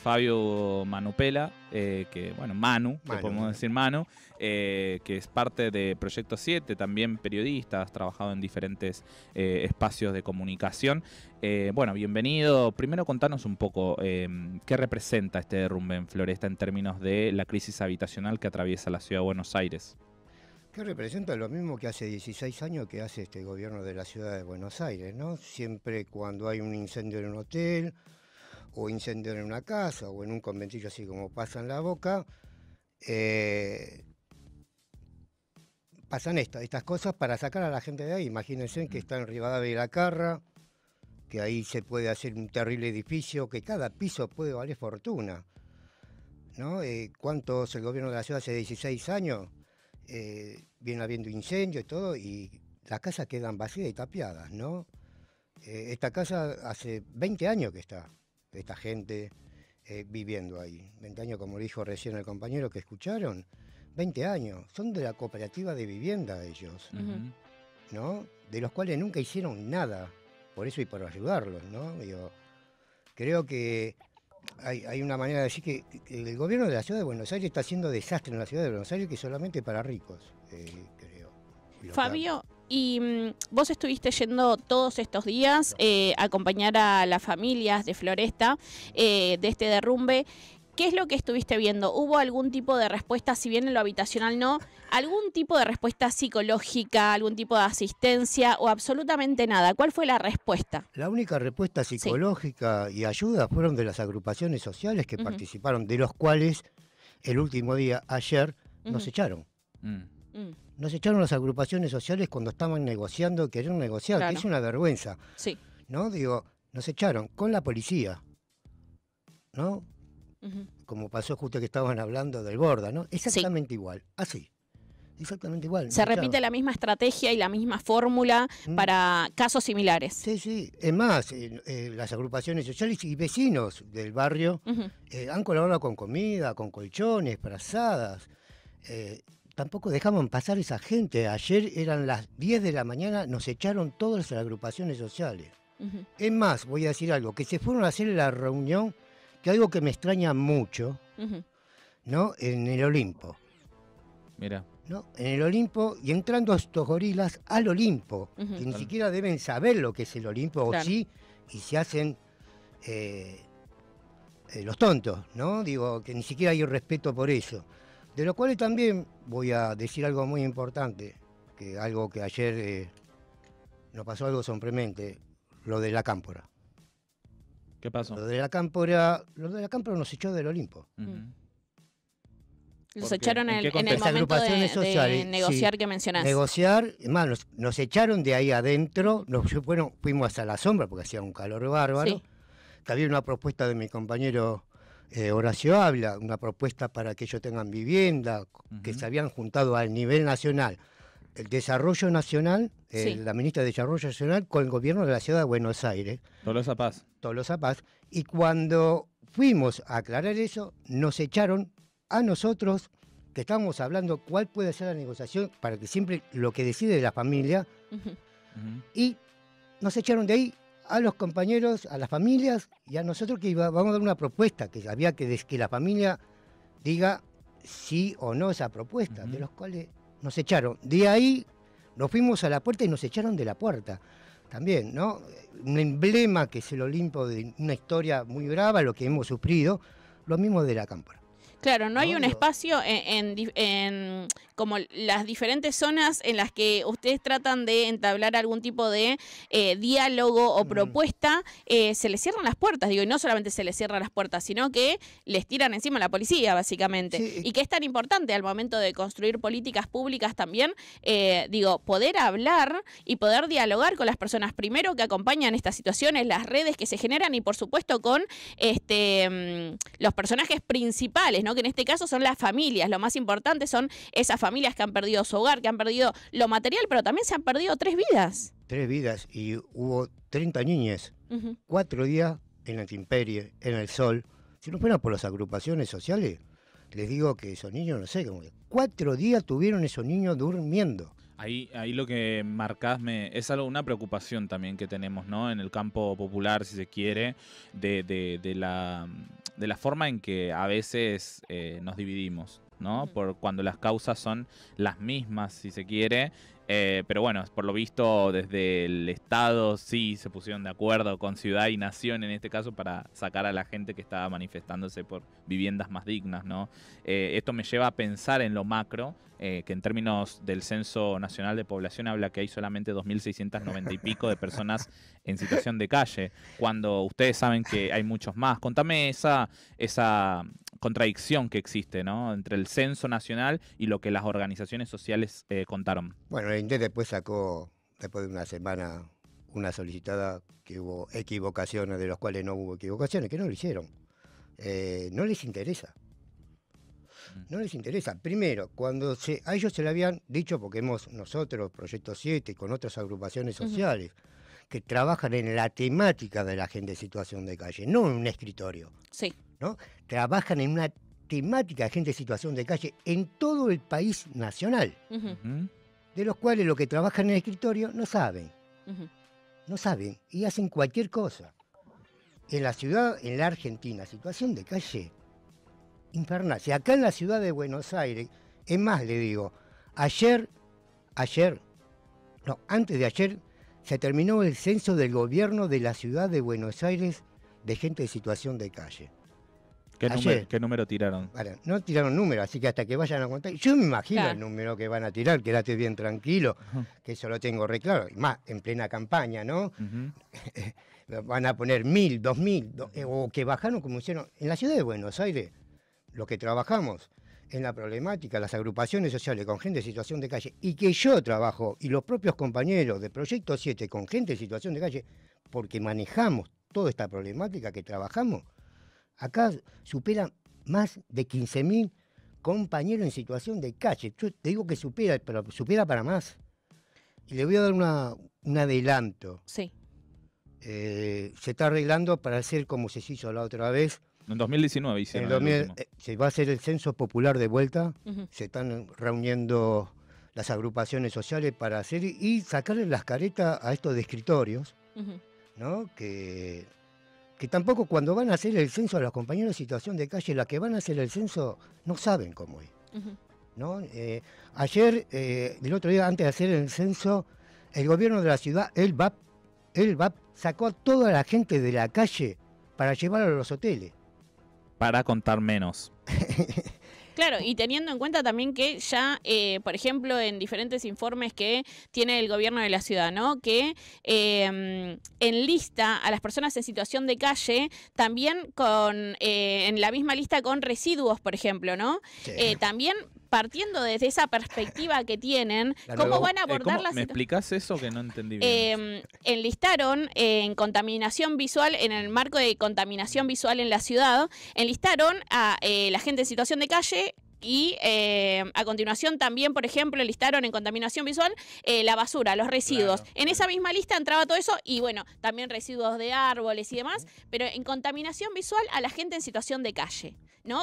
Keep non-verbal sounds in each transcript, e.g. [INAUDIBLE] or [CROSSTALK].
Fabio Manupela, eh, que, bueno, Manu, podemos decir Manu, eh, que es parte de Proyecto 7, también periodista, has trabajado en diferentes eh, espacios de comunicación. bueno, bienvenido. Primero contanos un poco em, qué representa este derrumbe en Floresta en términos de la crisis habitacional que atraviesa la ciudad de Buenos Aires. ¿Qué representa lo mismo que hace 16 años que hace este gobierno de la ciudad de Buenos Aires, ¿no? Siempre cuando hay un incendio en un hotel, o incendio en una casa o en un conventillo así como pasa en la boca, eh, pasan estas cosas para sacar a la gente de ahí. Imagínense que mm. está en Rivadavia y la Carra, que ahí se puede hacer un terrible edificio, que cada piso puede valer fortuna. Eh, ¿Cuántos el gobierno de la ciudad hace 16 años? Eh, viene habiendo incendios y todo, y las casas quedan vacías y tapiadas, ¿no? esta casa hace 20 años que está de esta gente eh, viviendo ahí. 20 años, como dijo recién el compañero que escucharon, 20 años, son de la cooperativa de vivienda ellos, ¿no? De los cuales nunca hicieron nada, por eso y para ayudarlos, ¿no? creo que hay, una manera de decir que, el gobierno de la ciudad de Buenos Aires está haciendo desastre en la ciudad de Buenos Aires que solamente para ricos, eh, creo. Fabio, y mm, vos estuviste yendo todos estos días eh, a acompañar a las familias de Floresta eh, de este derrumbe. ¿Qué es lo que estuviste viendo? ¿Hubo algún tipo de respuesta, si bien en lo habitacional no, algún tipo de respuesta psicológica, algún tipo de asistencia o absolutamente nada? ¿Cuál fue la respuesta? La única respuesta psicológica y ayuda fueron de las agrupaciones sociales que participaron, de los cuales el último día, ayer, nos echaron. Mm. Mm nos echaron las agrupaciones sociales cuando estaban negociando, querían negociar, que es una vergüenza. Sí. ¿No? Digo, nos echaron con la policía, ¿no? Como pasó justo que estaban hablando del Borda, ¿no? Exactamente igual, así. Exactamente igual. Se repite la misma estrategia y la misma fórmula mm. para casos similares. Sí, sí. Es más, eh, eh, las agrupaciones sociales y vecinos del barrio eh, han colaborado con comida, con colchones, brazadas tampoco dejamos pasar esa gente. Ayer eran las 10 de la mañana, nos echaron todas las agrupaciones sociales. Es más, voy a decir algo, que se fueron a hacer la reunión, que algo que me extraña mucho, ¿no? En el Olimpo. Mira. En el Olimpo y entrando estos gorilas al Olimpo, que ni siquiera deben saber lo que es el Olimpo, o sí, y se hacen... Eh, eh, los tontos, ¿no? Digo, que ni siquiera hay respeto por eso. De lo cual también voy a decir algo muy importante, que algo que ayer eh, nos pasó algo sombremente, lo de la cámpora. ¿Qué pasó? Lo de la cámpora, lo de la cámpora nos echó del Olimpo. Nos mm. echaron en, el, en el momento de, negociar que mencionaste. Negociar, más, nos, echaron de ahí adentro, fuimos hasta la sombra porque hacía un calor bárbaro. también una propuesta de mi compañero eh, Horacio habla, una propuesta para que ellos tengan vivienda, que se habían juntado a nivel nacional el desarrollo nacional, eh, la ministra de Desarrollo Nacional, con el gobierno de la ciudad de Buenos Aires. Tolosa Paz. Tolosa Paz. Y cuando fuimos a aclarar eso, nos echaron a nosotros, que estábamos hablando cuál puede ser la negociación, para que siempre lo que decide la familia, y nos echaron de ahí a los compañeros, a las familias y a nosotros que iba, vamos a dar una propuesta, que había que, que la familia diga sí o no esa propuesta, de los cuales nos echaron. De ahí nos fuimos a la puerta y nos echaron de la puerta. También, ¿no? Un emblema que es el Olimpo de una historia muy brava, lo que hemos sufrido, lo mismo de la cámpora. Claro, no hay un espacio en, como las diferentes zonas en las que ustedes tratan de entablar algún tipo de eh, diálogo o propuesta, eh, se les cierran las puertas, digo, y no solamente se les cierran las puertas, sino que les tiran encima la policía, básicamente. Y que es tan importante al momento de construir políticas públicas también, eh, digo, poder hablar y poder dialogar con las personas primero que acompañan estas situaciones, las redes que se generan y por supuesto con este mm, los personajes principales, ¿no? Que en este caso son las familias, lo más importante son esas familias que han perdido su hogar, que han perdido lo material, pero también se han perdido tres vidas. Tres vidas y hubo 30 niñas, cuatro días en el intemperie, en el sol. Si no fuera por las agrupaciones sociales, les digo que esos niños, no sé, como cuatro días tuvieron esos niños durmiendo. Ahí, ahí lo que marcásme es algo, una preocupación también que tenemos, ¿no? En el campo popular, si se quiere, de, de la de la forma en que a veces eh, nos dividimos. Por cuando las causas son las mismas, si se quiere. Eh, pero bueno, por lo visto desde el Estado sí se pusieron de acuerdo con Ciudad y Nación en este caso para sacar a la gente que estaba manifestándose por viviendas más dignas, ¿no? Eh, esto me lleva a pensar en lo macro, eh, que en términos del Censo Nacional de Población habla que hay solamente 2.690 y pico de personas [LAUGHS] en situación de calle, cuando ustedes saben que hay muchos más. Contame esa, esa contradicción que existe, ¿no? Entre el censo nacional y lo que las organizaciones sociales eh, contaron. Bueno, el INDE después sacó, después de una semana, una solicitada que hubo equivocaciones, de los cuales no hubo equivocaciones, que no lo hicieron. Eh, no les interesa. Mm. No les interesa. Primero, cuando se, a ellos se le habían dicho, porque hemos nosotros, Proyecto 7, con otras agrupaciones sociales, que trabajan en la temática de la gente en situación de calle, no en un escritorio. Sí. Trabajan en una temática de gente en situación de calle en todo el país nacional, de los cuales los que trabajan en el escritorio no saben. No saben y hacen cualquier cosa. En la ciudad, en la Argentina, situación de calle infernal. Si acá en la ciudad de Buenos Aires, es más, le digo, ayer, ayer, no, antes de ayer, se terminó el censo del gobierno de la ciudad de Buenos Aires de gente de situación de calle. ¿Qué, número, tiraron? no tiraron número, así que hasta que vayan a contar. Yo me imagino el número que van a tirar, quédate bien tranquilo, que eso lo tengo reclaro, Y más, en plena campaña, ¿no? [LAUGHS] van a poner mil, dos mil, eh, o que bajaron como hicieron. En la ciudad de Buenos Aires, los que trabajamos en la problemática, las agrupaciones sociales con gente en situación de calle, y que yo trabajo, y los propios compañeros de Proyecto 7 con gente en situación de calle, porque manejamos toda esta problemática que trabajamos Acá supera más de 15.000 compañeros en situación de calle. Yo te digo que supera, pero supera para más. Y le voy a dar un adelanto. Sí. Eh, se está arreglando para hacer como se hizo la otra vez. En 2019 hicieron. Eh, se va a hacer el censo popular de vuelta. Se están reuniendo las agrupaciones sociales para hacer y sacarle las caretas a estos de escritorios, ¿no? Que que tampoco cuando van a hacer el censo a los compañeros de situación de calle, la que van a hacer el censo no saben cómo es. ¿no? Eh, ayer, eh, el otro día, antes de hacer el censo, el gobierno de la ciudad, el VAP, el VAP sacó a toda la gente de la calle para llevarlo a los hoteles. Para contar menos. [LAUGHS] Claro, y teniendo en cuenta también que ya, eh, por ejemplo, en diferentes informes que tiene el gobierno de la ciudad, ¿no? Que eh, enlista a las personas en situación de calle también con eh, en la misma lista con residuos, por ejemplo, ¿no? Eh, también partiendo desde esa perspectiva que tienen, [LAUGHS] cómo van a eh, abordar las... ¿Me explicas eso que no entendí bien? Eh, enlistaron eh, en contaminación visual, en el marco de contaminación visual en la ciudad, enlistaron a la gente en situación de calle y a continuación también, por ejemplo, enlistaron en contaminación visual la basura, los residuos. En esa misma lista entraba todo eso y bueno, también residuos de árboles y demás, pero en contaminación visual a la gente en situación de calle.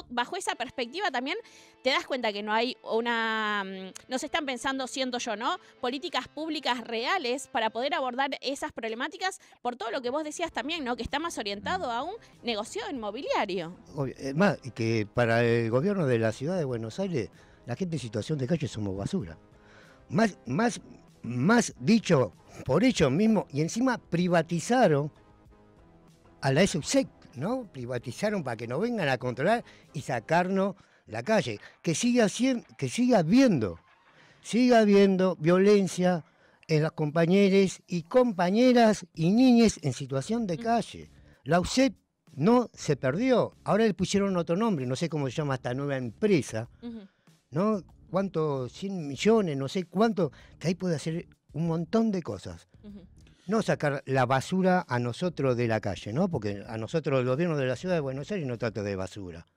Bajo esa perspectiva también te das cuenta que no hay una, mm, no se están pensando, siendo yo, ¿no? Políticas públicas reales para poder abordar esas problemáticas por todo lo que vos decías también, ¿no? Que está más orientado a un negocio inmobiliario. Es eh, más, que para el gobierno de la ciudad de Buenos Aires, la gente en situación de calle somos basura. Más, más, más dicho por hecho mismo, y encima privatizaron a la SUSEC ¿no? Privatizaron para que nos vengan a controlar y sacarnos la calle. Que siga, que siga habiendo, siga violencia en las compañeros y compañeras y niñas en situación de mm. calle. La USEP no se perdió. Ahora le pusieron otro nombre, no sé cómo se llama esta nueva empresa, ¿no? ¿Cuántos? 100 millones, no sé cuánto, que ahí puede hacer un montón de cosas no sacar la basura a nosotros de la calle, ¿no? Porque a nosotros el gobierno de la ciudad de Buenos Aires no trata de basura.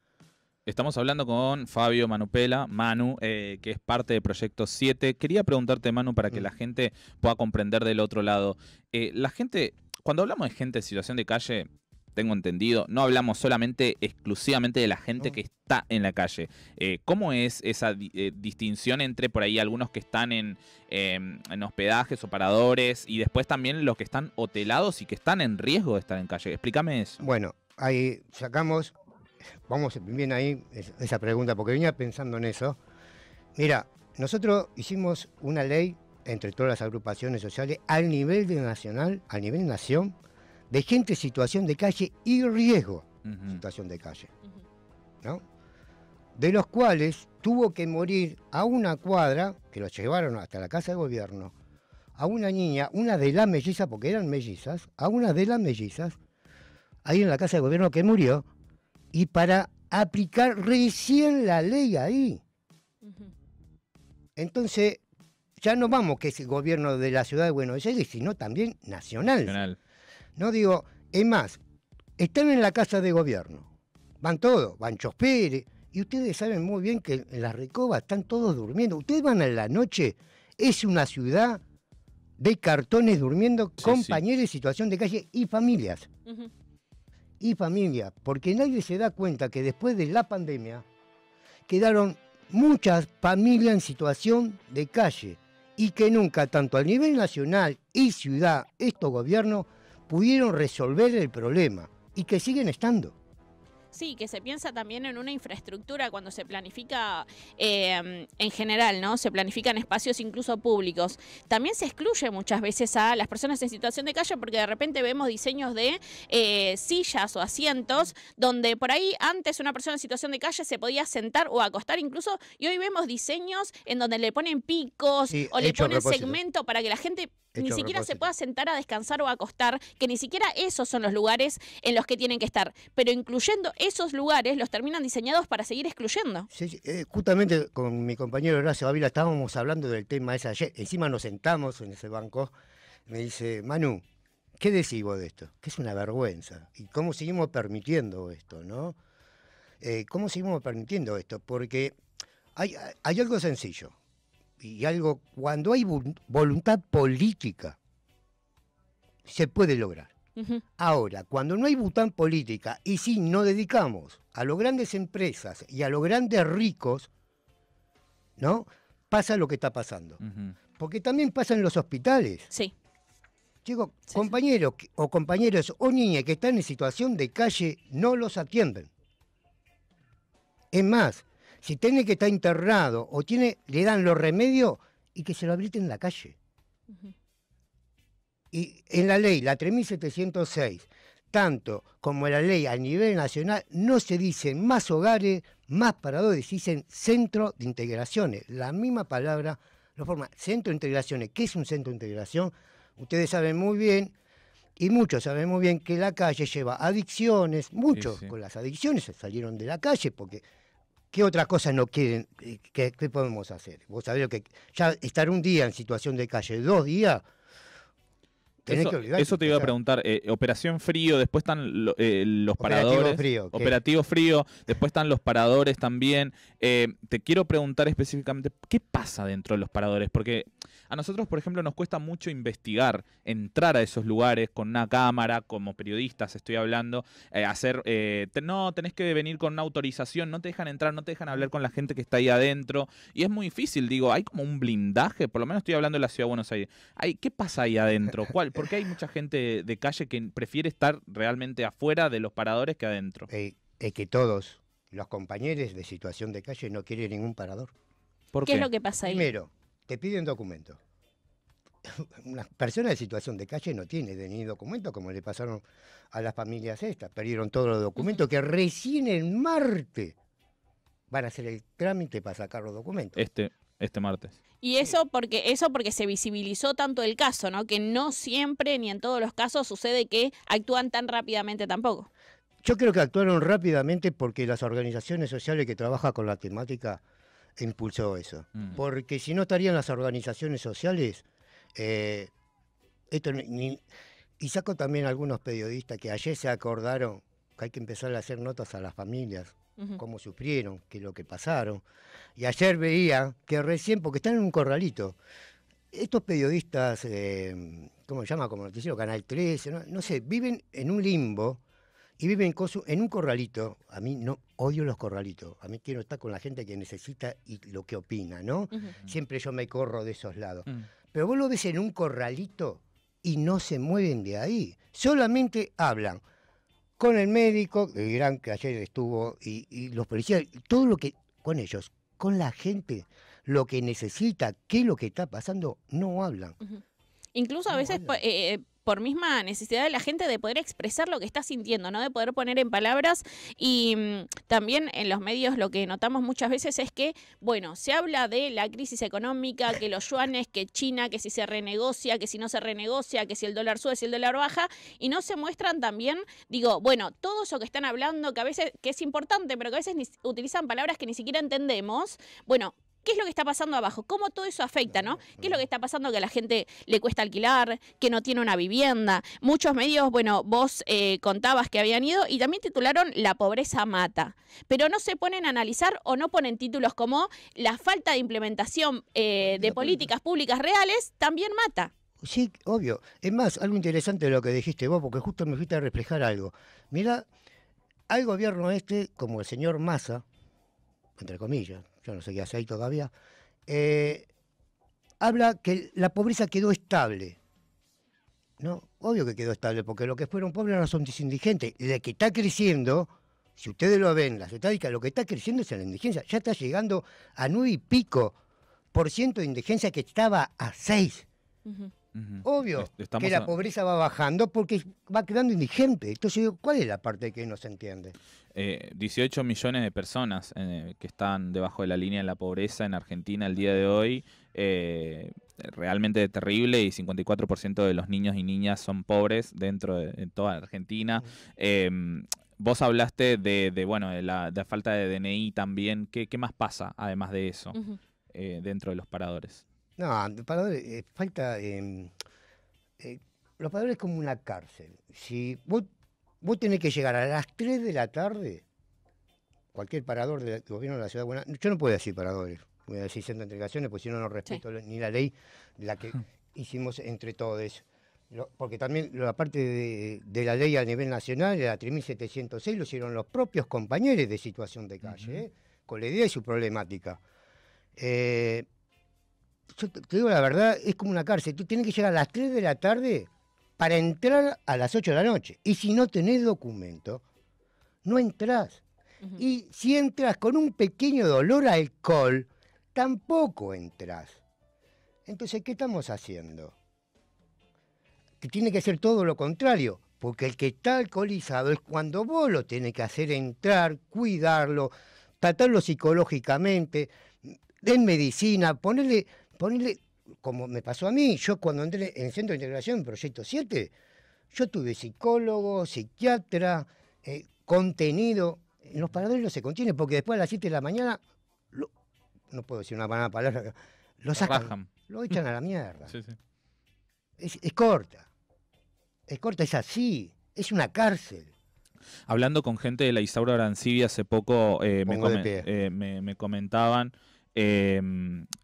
Estamos hablando con Fabio Manupela, Manu, eh, que es parte de Proyecto 7. Quería preguntarte, Manu, para que mm. la gente pueda comprender del otro lado. Eh, la gente, cuando hablamos de gente en situación de calle, tengo entendido. No hablamos solamente exclusivamente de la gente que está en la calle. Eh, ¿Cómo es esa eh, distinción entre por ahí algunos que están en, em, hospedajes o paradores y después también los que están hotelados y que están en riesgo de estar en calle? Explícame eso. Bueno, ahí sacamos, vamos bien ahí esa pregunta porque venía pensando en eso. Mira, nosotros hicimos una ley entre todas las agrupaciones sociales al nivel de nacional, al nivel nación, de gente en situación de calle y riesgo situación de calle. ¿no? De los cuales tuvo que morir a una cuadra, que lo llevaron hasta la casa de gobierno, a una niña, una de las mellizas, porque eran mellizas, a una de las mellizas, ahí en la casa de gobierno que murió, y para aplicar recién la ley ahí. Entonces, ya no vamos que es el gobierno de la ciudad de Buenos Aires, sino también nacional. nacional. No digo, es más, están en la casa de gobierno. Van todos, van Chospere, Y ustedes saben muy bien que en La recobas están todos durmiendo. Ustedes van a la noche, es una ciudad de cartones durmiendo, compañeros, en situación de calle y familias. Y familias, porque nadie se da cuenta que después de la pandemia quedaron muchas familias en situación de calle y que nunca, tanto a nivel nacional y ciudad, estos gobiernos pudieron resolver el problema y que siguen estando. Sí, que se piensa también en una infraestructura cuando se planifica em, en general, ¿no? Se planifican espacios incluso públicos. También se excluye muchas veces a las personas en situación de calle porque de repente vemos diseños de eh, sillas o asientos donde por ahí antes una persona en situación de calle se podía sentar o acostar incluso y hoy vemos diseños en donde le ponen picos o le ponen segmento para que la gente ni siquiera se pueda sentar a descansar o a acostar, que ni siquiera esos son los lugares en los que tienen que estar. Pero incluyendo esos lugares, los terminan diseñados para seguir excluyendo. Sí, eh, justamente con mi compañero Horacio Ávila estábamos hablando del tema ese ayer. Encima nos sentamos en ese banco. Me dice, Manu, ¿qué decís vos de esto? Que es una vergüenza. ¿Y cómo seguimos permitiendo esto, no? Eh, ¿Cómo seguimos permitiendo esto? Porque hay algo sencillo y algo, cuando hay voluntad política, se puede lograr. Ahora, cuando no hay voluntad política y si no dedicamos a los grandes empresas y a los grandes ricos, ¿no? Pasa lo que está pasando. Porque también pasa en los hospitales. Sí. compañeros o compañeros o niñas que están en situación de calle no los atienden. Es más, si tiene que estar internado o tiene, le dan los remedios y que se lo abriten en la calle. Y en la ley, la 3706, tanto como en la ley a nivel nacional, no se dicen más hogares, más paradores, se dicen centro de integraciones. La misma palabra lo forma centro de integraciones. ¿Qué es un centro de integración? Ustedes saben muy bien, y muchos saben muy bien, que la calle lleva adicciones, muchos con las adicciones salieron de la calle porque ¿Qué otra cosa no quieren? Eh, ¿Qué, podemos hacer? Vos sabés que. Ya estar un día en situación de calle, dos días. Tenés eso, que olvidar, eso te iba a preguntar. Eh, eh, operación frío, después están eh, los operativo paradores. Frío, operativo frío, después están los paradores también. te quiero preguntar específicamente, ¿qué pasa dentro de los paradores? Porque a nosotros, por ejemplo, nos cuesta mucho investigar, entrar a esos lugares con una cámara, como periodistas estoy hablando, eh, hacer, eh, no, tenés que venir con una autorización, no te dejan entrar, no te dejan hablar con la gente que está ahí adentro. Y es muy difícil, digo, hay como un blindaje, por lo menos estoy hablando de la Ciudad de Buenos Aires. ¿Qué pasa ahí adentro? ¿Cuál? Porque hay mucha gente de calle que prefiere estar realmente afuera de los paradores que adentro. Eh, es que todos los compañeros de situación de calle no quieren ningún parador. ¿Por ¿Qué, qué? es lo que pasa ahí? Primero, te piden documentos. [LAUGHS] Una persona de situación de calle no tiene ni documentos, como le pasaron a las familias estas. Perdieron todos los documentos que recién el martes van a hacer el trámite para sacar los documentos. Este, este martes. Y eso porque, eso porque se visibilizó tanto el caso, ¿no? Que no siempre ni en todos los casos sucede que actúan tan rápidamente tampoco. Yo creo que actuaron rápidamente porque las organizaciones sociales que trabajan con la temática impulsó eso. Mm. Porque si no estarían las organizaciones sociales, eh, esto y saco también algunos periodistas que ayer se acordaron que hay que empezar a hacer notas a las familias, cómo sufrieron, qué es lo que pasaron. Y ayer veía que recién, porque están en un corralito, estos periodistas, eh, ¿cómo se llama? Como noticiero, Canal 13, no sé, viven en un limbo y vive en un corralito. A mí no odio los corralitos. A mí quiero estar con la gente que necesita y lo que opina, ¿no? Siempre yo me corro de esos lados. Mm. Pero vos lo ves en un corralito y no se mueven de ahí. Solamente hablan con el médico, que gran que ayer estuvo, y, los policías, todo lo que, con ellos, con la gente, lo que necesita, qué es lo que está pasando, no hablan. Incluso a veces por misma necesidad de la gente de poder expresar lo que está sintiendo, ¿no? De poder poner en palabras. Y mm, también en los medios lo que notamos muchas veces es que, bueno, se habla de la crisis económica, que los yuanes, que China, que si se renegocia, que si no se renegocia, que si el dólar sube, si el dólar baja, y no se muestran también, digo, bueno, todo eso que están hablando, que a veces, que es importante, pero que a veces utilizan palabras que ni siquiera entendemos, bueno, ¿Qué es lo que está pasando abajo? ¿Cómo todo eso afecta, no? ¿Qué es lo que está pasando que a la gente le cuesta alquilar, que no tiene una vivienda? Muchos medios, bueno, vos eh, contabas que habían ido y también titularon La pobreza mata, pero no se ponen a analizar o no ponen títulos como La falta de implementación eh, de políticas públicas reales también mata. Sí, obvio. Es más, algo interesante de lo que dijiste vos, porque justo me fuiste a reflejar algo. Mira, hay gobierno este, como el señor Massa, entre comillas, yo no sé qué hace ahí todavía, eh, habla que la pobreza quedó estable. No, obvio que quedó estable, porque lo que fueron pobres ahora son desindigentes Y la que está creciendo, si ustedes lo ven, las estadísticas, lo que está creciendo es la indigencia. Ya está llegando a nueve y pico por ciento de indigencia que estaba a seis. Obvio que la pobreza va bajando porque va quedando indigente. Entonces, ¿cuál es la parte que no se entiende? 18 eh, millones de personas eh, que están debajo de la línea de la pobreza en Argentina el día de hoy. Eh, realmente terrible y 54% de los niños y niñas son pobres dentro de, toda Argentina. Em, vos hablaste de, bueno la, falta de DNI también. ¿Qué, más pasa además de eso dentro de los paradores? No, paradores, eh, falta. Em, eh, los paradores es como una cárcel. Si vos, tenés que llegar a las 3 de la tarde, cualquier parador del gobierno de la ciudad buena, yo no puedo decir paradores, voy a decir centro entregaciones, porque si no, no respeto ni la ley la que hicimos entre todos. porque también la parte de, la ley a nivel nacional, la 3706, lo hicieron los propios compañeros de situación de calle, eh, con la idea y su problemática. Eh, yo te digo la verdad, es como una cárcel. Tú tienes que llegar a las 3 de la tarde para entrar a las 8 de la noche. Y si no tenés documento, no entras. Y si entras con un pequeño dolor alcohol, tampoco entras. Entonces, ¿qué estamos haciendo? Que tiene que ser todo lo contrario, porque el que está alcoholizado es cuando vos lo tenés que hacer entrar, cuidarlo, tratarlo psicológicamente, den medicina, ponerle Ponerle, como me pasó a mí, yo cuando entré en el centro de integración Proyecto 7, yo tuve psicólogo, psiquiatra, eh, contenido. En los paraderos no se contiene porque después a las 7 de la mañana, no puedo decir una mala palabra, lo sacan, lo echan a la mierda. Es, corta, es corta, es así, es una cárcel. Hablando con gente de la Isaura Arancibia hace poco, eh, eh, me, comentaban eh,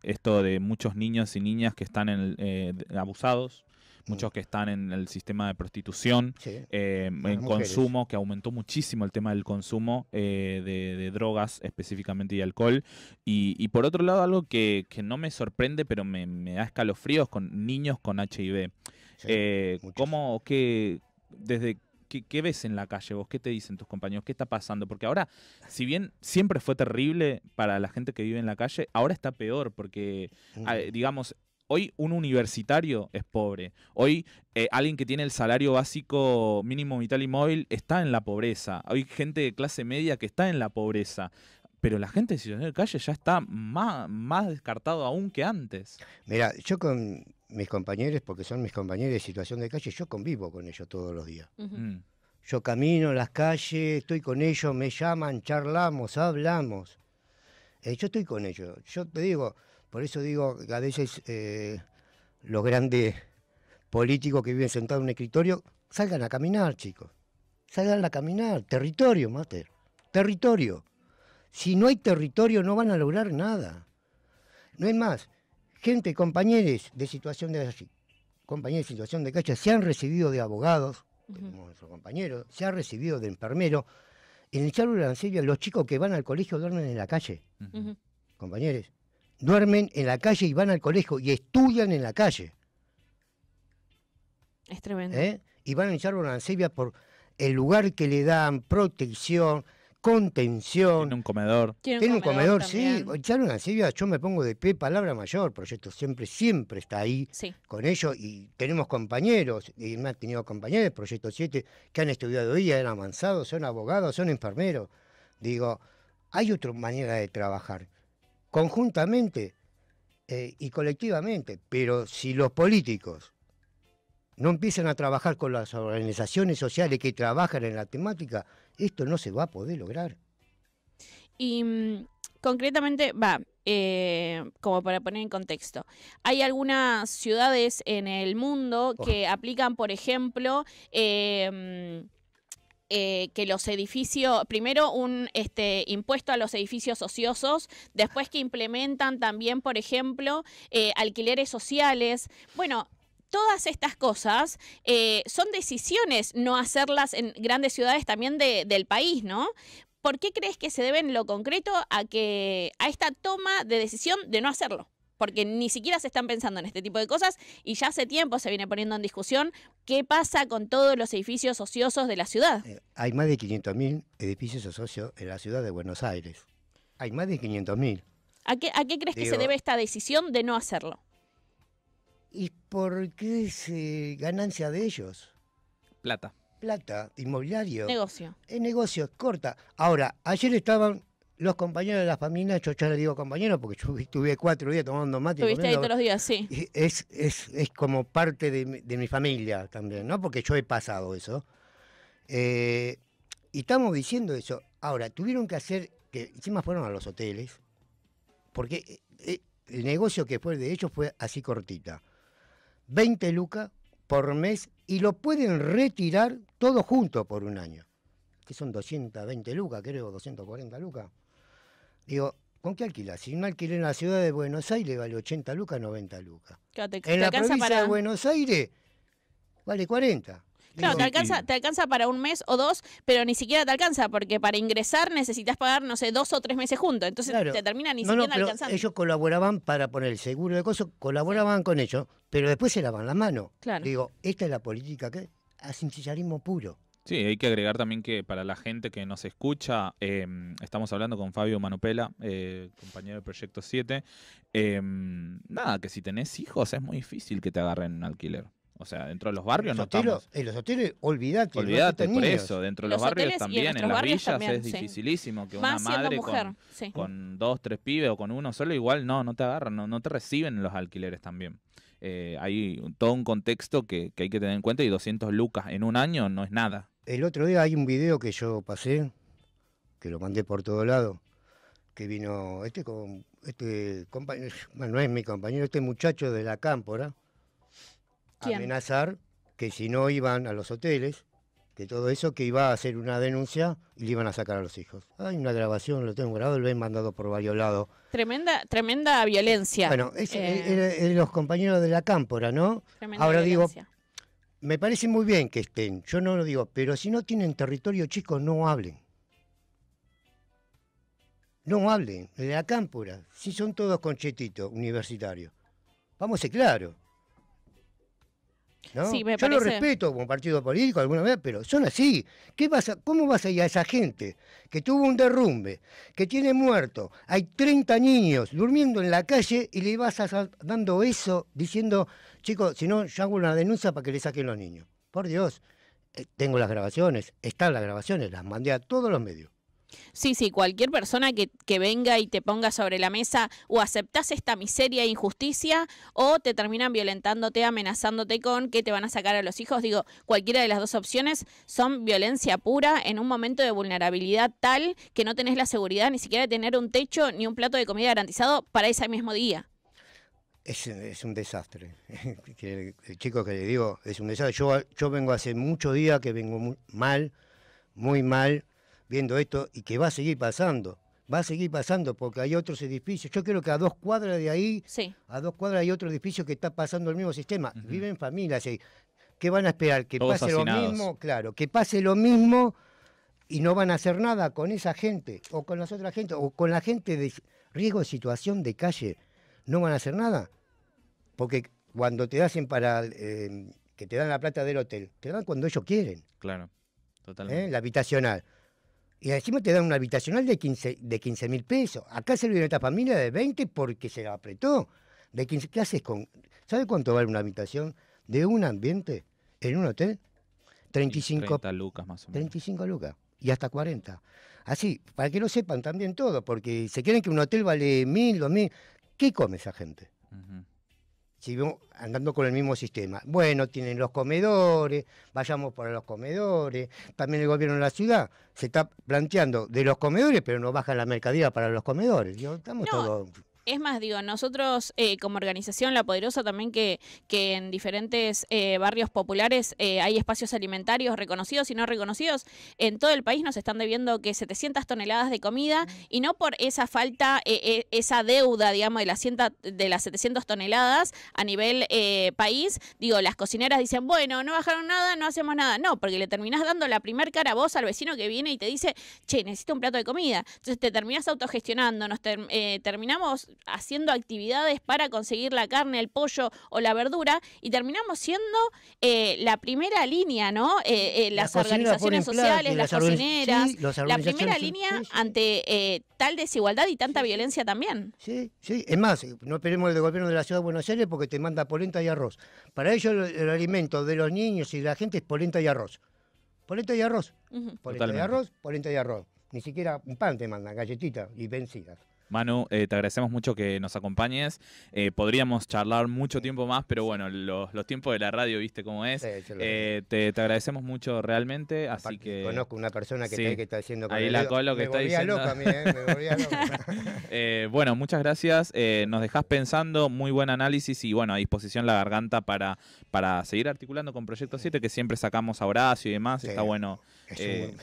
esto de muchos niños y niñas que están en, eh, abusados, mm. muchos que están en el sistema de prostitución, em, en consumo, que aumentó muchísimo el tema del consumo eh, de, drogas específicamente y alcohol. Y, por otro lado, algo que, no me sorprende, pero me, da escalofríos con niños con HIV. eh, ¿Cómo, qué, desde ¿Qué, ves en la calle vos? ¿Qué te dicen tus compañeros? ¿Qué está pasando? Porque ahora, si bien siempre fue terrible para la gente que vive en la calle, ahora está peor porque, mm. digamos, hoy un universitario es pobre. Hoy eh, alguien que tiene el salario básico mínimo vital y móvil está en la pobreza. Hay gente de clase media que está en la pobreza. Pero la gente de en de calle ya está más, más descartado aún que antes. Mira, yo con, mis compañeros, porque son mis compañeros de situación de calle, yo convivo con ellos todos los días. Mm. Yo camino en las calles, estoy con ellos, me llaman, charlamos, hablamos. Eh, yo estoy con ellos. Yo te digo, por eso digo que a veces eh, los grandes políticos que viven sentados en un escritorio, salgan a caminar, chicos. Salgan a caminar. Territorio, Mater. Territorio. Si no hay territorio no van a lograr nada. No es más, gente, compañeros de situación de calle, compañeros situación de calle, se han recibido de abogados, como nuestros compañeros, se han recibido de enfermeros. En el charro de los chicos que van al colegio duermen en la calle, compañeros. Duermen en la calle y van al colegio y estudian en la calle. Es tremendo. ¿Eh? Y van a la una por el lugar que le dan, protección, contención. Tiene un comedor. Tiene un comedor, sí. yo me pongo de pie, palabra mayor, proyecto siempre, siempre está ahí con ellos y tenemos compañeros, y me han tenido compañeros, proyecto 7, que han estudiado hoy, han avanzado, son abogados, son enfermeros. Digo, hay otra manera de trabajar, conjuntamente eh, y colectivamente, pero si los políticos no empiezan a trabajar con las organizaciones sociales que trabajan en la temática, esto no se va a poder lograr. Y mm, concretamente, va, eh, como para poner en contexto, hay algunas ciudades en el mundo oh. que aplican, por ejemplo, eh, mm, eh, que los edificios, primero un este, impuesto a los edificios ociosos, después que implementan también, por ejemplo, alquileres sociales. Bueno, todas estas cosas eh, son decisiones no hacerlas en grandes ciudades también del país, ¿no? ¿Por qué crees que se debe en lo concreto a que a esta toma de decisión de no hacerlo? Porque ni siquiera se están pensando en este tipo de cosas y ya hace tiempo se viene poniendo en discusión qué pasa con todos los edificios ociosos de la ciudad. Eh, hay más de 500.000 edificios ociosos en la ciudad de Buenos Aires. Hay más de 500.000. ¿A qué, ¿A qué crees que se debe esta decisión de no hacerlo? ¿Y por qué es eh, ganancia de ellos? Plata. Plata, inmobiliario. Negocio. Es eh, negocio, corta. Ahora, ayer estaban los compañeros de la familia, yo ya le digo compañeros porque yo [LAUGHS] estuve cuatro días tomando mate. Estuviste ahí todos los días, sí. es, es, es como parte de mi, de mi familia también, ¿no? Porque yo he pasado eso. Eh, y estamos diciendo eso. Ahora, tuvieron que hacer, que encima fueron a los hoteles, porque el negocio que fue de ellos fue así cortita. 20 lucas por mes y lo pueden retirar todo junto por un año. Que son 220 lucas, creo, 240 lucas. Digo, ¿Con qué alquilas? Si un alquiler en la ciudad de Buenos Aires vale 80 lucas, 90 lucas. en la provincia de Buenos Aires vale 40. Claro, te alcanza, te alcanza para un mes o dos, pero ni siquiera te alcanza, porque para ingresar necesitas pagar, no sé, dos o tres meses juntos. Entonces te termina ni no, siquiera no, alcanzando. Ellos colaboraban para poner el seguro de cosas, colaboraban con ellos, pero después se lavan las manos. Claro. Digo, esta es la política que sincillarismo puro. Sí, hay que agregar también que para la gente que nos escucha, em, estamos hablando con Fabio Manopela, eh, compañero de Proyecto 7. Em, nada, que si tenés hijos es muy difícil que te agarren un alquiler. O sea, dentro de los barrios no En los hoteles, olvídate. Olvídate, por eso. Dentro de los, barrios también, en, las villas es dificilísimo que una madre con, dos, tres pibes o con uno solo, igual no, no te agarran, no, te reciben los alquileres también. Eh, hay todo un contexto que, hay que tener en cuenta y 200 lucas en un año no es nada. El otro día hay un video que yo pasé, que lo mandé por todo lado, que vino este, este compañero, bueno, no es mi compañero, este muchacho de la cámpora amenazar que si no iban a los hoteles, que todo eso, que iba a hacer una denuncia y le iban a sacar a los hijos. Hay una grabación, lo tengo grabado, lo he mandado por varios lados. Tremenda, tremenda violencia. Bueno, eh, eh, eh, los compañeros de la cámpora, ¿no? Tremenda Ahora digo, me parece muy bien que estén, yo no lo digo, pero si no tienen territorio, chicos, no hablen. No hablen, de la cámpora, si son todos conchetitos universitarios. Vamos a ser claros. Yo lo respeto como partido político alguna vez, pero son así. ¿Qué pasa ¿Cómo vas a ir a esa gente que tuvo un derrumbe, que tiene muerto, hay 30 niños durmiendo en la calle y le vas dando eso diciendo, chicos, si no, yo hago una denuncia para que le saquen los niños? Por Dios, eh, tengo las grabaciones, están las grabaciones, las mandé a todos los medios. Sí, sí, cualquier persona que, venga y te ponga sobre la mesa o aceptás esta miseria e injusticia o te terminan violentándote, amenazándote con que te van a sacar a los hijos. Digo, cualquiera de las dos opciones son violencia pura en un momento de vulnerabilidad tal que no tenés la seguridad ni siquiera de tener un techo ni un plato de comida garantizado para ese mismo día. Es, un desastre. [LAUGHS] el, chico que le digo, es un desastre. Yo, vengo hace muchos días que vengo mal, muy mal viendo esto y que va a seguir pasando. Va a seguir pasando porque hay otros edificios. Yo creo que a dos cuadras de ahí, a dos cuadras hay otro edificio que está pasando el mismo sistema. Viven familias ahí. ¿Qué van a esperar? Que pase lo mismo, claro, que pase lo mismo y no van a hacer nada con esa gente o con las otras gente o con la gente de riesgo de situación de calle. No van a hacer nada. Porque cuando te hacen para eh, que te dan la plata del hotel, te dan cuando ellos quieren. Claro, totalmente. ¿Eh? La habitacional. Y encima te dan una habitacional de 15 de mil pesos. Acá se vive esta familia de 20 porque se apretó. De 15, ¿Qué haces con...? ¿Sabes cuánto vale una habitación de un ambiente en un hotel? 35... 30 lucas más o menos. 35 lucas y hasta 40. Así, para que lo sepan también todo, porque se creen que un hotel vale mil, dos mil. ¿Qué come esa gente? andando con el mismo sistema. Bueno, tienen los comedores, vayamos para los comedores. También el gobierno de la ciudad se está planteando de los comedores, pero no baja la mercadería para los comedores. estamos todos... Es más, digo, nosotros eh, como organización La Poderosa también que, que en diferentes eh, barrios populares eh, hay espacios alimentarios reconocidos y no reconocidos, en todo el país nos están debiendo que 700 toneladas de comida y no por esa falta, esa deuda, digamos, de, la de las 700 toneladas a nivel país, digo, las cocineras dicen, bueno, no bajaron nada, no hacemos nada. No, porque le terminás dando la primer cara a vos al vecino que viene y te dice, che, necesito un plato de comida. Entonces te terminás autogestionando, nos terminamos haciendo actividades para conseguir la carne, el pollo o la verdura y terminamos siendo eh, la primera línea, ¿no? Eh, eh, las organizaciones sociales, las cocineras, la primera línea ante tal desigualdad y tanta violencia también. Sí, sí. Es más, no esperemos el gobierno de la ciudad de Buenos Aires porque te manda polenta y arroz. Para ellos el, alimento de los niños y de la gente es polenta y arroz. Polenta y arroz. Polenta y arroz, polenta y arroz. Ni siquiera un pan te manda, galletita, y vencidas. Manu, eh, te agradecemos mucho que nos acompañes. Eh, podríamos charlar mucho tiempo más, pero bueno, los, tiempos de la radio, viste cómo es. Eh, te, agradecemos mucho realmente. que conozco una persona que, está, que está diciendo me está diciendo. Loca, mí, me [LAUGHS] [LAUGHS] bueno, muchas gracias. nos dejás pensando, muy buen análisis y bueno, a disposición la garganta para, para seguir articulando con Proyecto 7, que siempre sacamos a Horacio y demás. Está bueno. Em,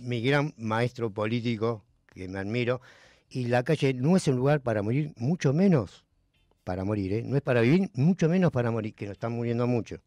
mi gran maestro político, que me admiro y la calle no es un lugar para morir, mucho menos para morir, ¿eh? no es para vivir, mucho menos para morir, que nos están muriendo mucho.